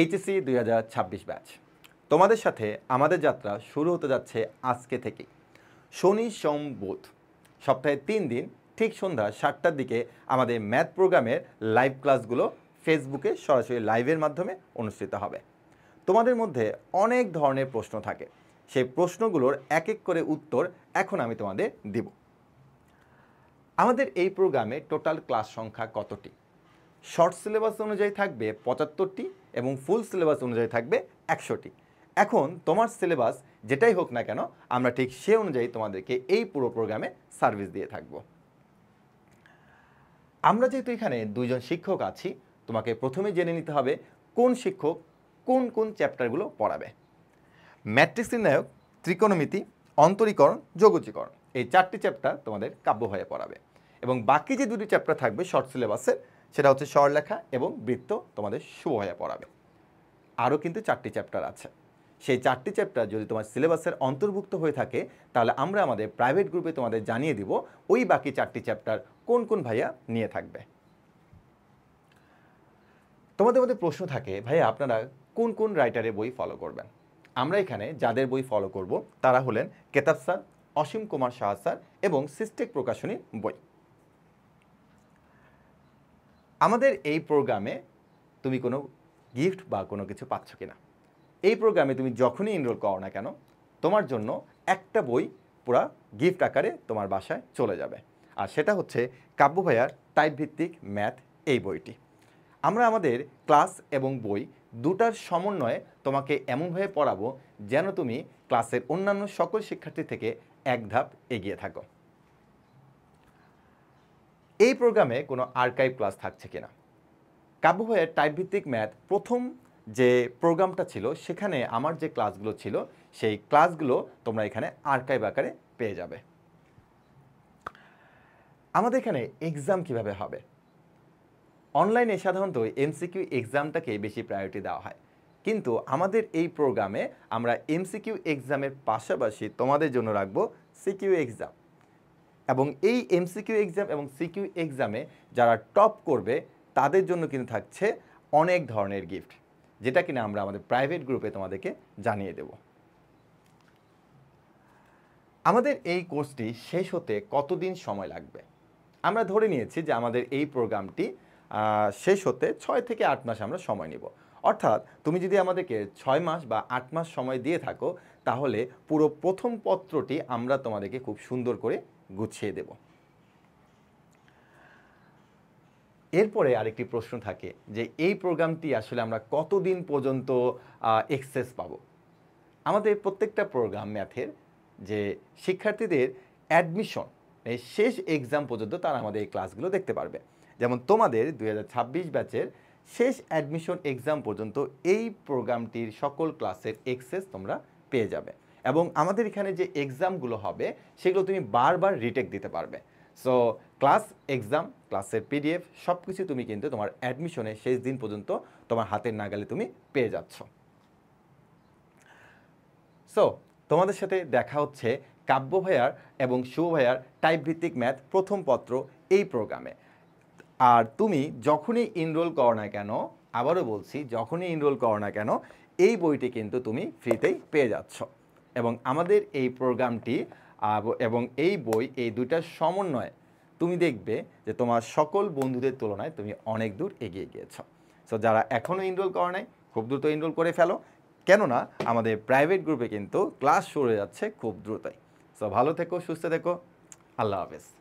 HSC e দুই হাজার batch তোমাদের সাথে আমাদের যাত্রা শুরু হতে যাচ্ছে আজকে থেকে শনি সোম বুধ সপ্তাহে তিন দিন ঠিক সন্ধ্যা সাতটার দিকে আমাদের ম্যাথ প্রোগ্রামের লাইভ ক্লাসগুলো ফেসবুকে সরাসরি লাইভের মাধ্যমে অনুষ্ঠিত হবে তোমাদের মধ্যে অনেক ধরনের প্রশ্ন থাকে সেই প্রশ্নগুলোর এক এক করে উত্তর এখন আমি তোমাদের দিব আমাদের এই প্রোগ্রামে টোটাল ক্লাস সংখ্যা কতটি শর্ট সিলেবাস অনুযায়ী থাকবে পঁচাত্তরটি এবং ফুল সিলেবাস অনুযায়ী থাকবে একশোটি এখন তোমার সিলেবাস যেটাই হোক না কেন আমরা ঠিক সে অনুযায়ী তোমাদেরকে এই পুরো প্রোগ্রামে সার্ভিস দিয়ে থাকব আমরা যেহেতু এখানে দুইজন শিক্ষক আছি তোমাকে প্রথমে জেনে নিতে হবে কোন শিক্ষক কোন কোন চ্যাপ্টারগুলো পড়াবে ম্যাট্রিক্স নির্ণায়ক ত্রিকোণমিতি অন্তরীকরণ যোগজীকরণ এই চারটি চ্যাপ্টার তোমাদের কাব্য হয়ে পড়াবে এবং বাকি যে দুটি চ্যাপ্টার থাকবে শর্ট সিলেবাসের সেটা হচ্ছে স্বরলেখা এবং বৃত্ত তোমাদের শুভ হয়ে পড়াবে আরও কিন্তু চারটি চ্যাপ্টার আছে সেই চারটি চ্যাপ্টার যদি তোমার সিলেবাসের অন্তর্ভুক্ত হয়ে থাকে তাহলে আমরা আমাদের প্রাইভেট গ্রুপে তোমাদের জানিয়ে দিব ওই বাকি চারটি চ্যাপ্টার কোন কোন ভাইয়া নিয়ে থাকবে তোমাদের মধ্যে প্রশ্ন থাকে ভাইয়া আপনারা কোন কোন রাইটারের বই ফলো করবেন আমরা এখানে যাদের বই ফলো করব তারা হলেন কেতাব স্যার অসীম কুমার শাহ স্যার এবং সিস্টেক প্রকাশনী বই আমাদের এই প্রোগ্রামে তুমি কোনো গিফট বা কোনো কিছু পাচ্ছ কি না এই প্রোগ্রামে তুমি যখনই এনরোল করো না কেন তোমার জন্য একটা বই পুরা গিফট আকারে তোমার বাসায় চলে যাবে আর সেটা হচ্ছে কাব্য ভাইয়ার টাইপভিত্তিক ম্যাথ এই বইটি আমরা আমাদের ক্লাস এবং বই দুটার সমন্বয়ে তোমাকে এমনভাবে পড়াবো যেন তুমি ক্লাসের অন্যান্য সকল শিক্ষার্থী থেকে এক ধাপ এগিয়ে থাকো এই প্রোগ্রামে কোনো আর্কাইভ ক্লাস থাকছে কিনা কাব্যভয়ের টাইপভিত্তিক ম্যাথ প্রথম যে প্রোগ্রামটা ছিল সেখানে আমার যে ক্লাসগুলো ছিল সেই ক্লাসগুলো তোমরা এখানে আর্কাইভ আকারে পেয়ে যাবে আমাদের এখানে এক্সাম কিভাবে হবে অনলাইনে সাধারণত এমসিকিউ এক্সামটাকে বেশি প্রায়োরিটি দেওয়া হয় কিন্তু আমাদের এই প্রোগ্রামে আমরা এমসিকিউ এক্সামের পাশাপাশি তোমাদের জন্য রাখবো সিকিউ এক্সাম এবং এই এমসিকিউ এক্সাম এবং সিকিউ এক্সামে যারা টপ করবে তাদের জন্য কিন্তু থাকছে অনেক ধরনের গিফট যেটা কিনা আমরা আমাদের প্রাইভেট গ্রুপে তোমাদেরকে জানিয়ে দেব আমাদের এই কোর্সটি শেষ হতে কতদিন সময় লাগবে আমরা ধরে নিয়েছি যে আমাদের এই প্রোগ্রামটি শেষ হতে ছয় থেকে আট মাস আমরা সময় নিব অর্থাৎ তুমি যদি আমাদেরকে ছয় মাস বা আট মাস সময় দিয়ে থাকো তাহলে পুরো প্রথম পত্রটি আমরা তোমাদেরকে খুব সুন্দর করে গুছিয়ে দেব এরপরে আরেকটি প্রশ্ন থাকে যে এই প্রোগ্রামটি আসলে আমরা কতদিন পর্যন্ত এক্সেস পাব আমাদের প্রত্যেকটা প্রোগ্রাম ম্যাথের যে শিক্ষার্থীদের অ্যাডমিশন এই শেষ এক্সাম পর্যন্ত তারা আমাদের এই ক্লাসগুলো দেখতে পারবে যেমন তোমাদের দুই ব্যাচের শেষ অ্যাডমিশন এক্সাম পর্যন্ত এই প্রোগ্রামটির সকল ক্লাসের এক্সেস তোমরা পেয়ে যাবে এবং আমাদের এখানে যে এক্সামগুলো হবে সেগুলো তুমি বারবার রিটেক দিতে পারবে সো ক্লাস এক্সাম ক্লাসের পিডিএফ সব কিছু তুমি কিন্তু তোমার অ্যাডমিশনে শেষ দিন পর্যন্ত তোমার হাতের নাগালে তুমি পেয়ে যাচ্ছ সো তোমাদের সাথে দেখা হচ্ছে কাব্য ভাইয়ার এবং শুভ ভাইয়ার টাইপ ভিত্তিক ম্যাথ প্রথম পত্র এই প্রোগ্রামে আর তুমি যখনই ইনরোল করো না কেন আবারও বলছি যখনই এনরোল করো না কেন এই বইটি কিন্তু তুমি ফ্রিতেই পেয়ে যাচ্ছ এবং আমাদের এই প্রোগ্রামটি এবং এই বই এই দুইটার সমন্বয়ে তুমি দেখবে যে তোমার সকল বন্ধুদের তুলনায় তুমি অনেক দূর এগিয়ে গিয়েছ সো যারা এখনও এনরোল করো নাই খুব দ্রুত এনরোল করে ফেলো কেননা আমাদের প্রাইভেট গ্রুপে কিন্তু ক্লাস শুরু হয়ে যাচ্ছে খুব দ্রুতই সো ভালো থেকো সুস্থ থেকো আল্লাহ হাফেজ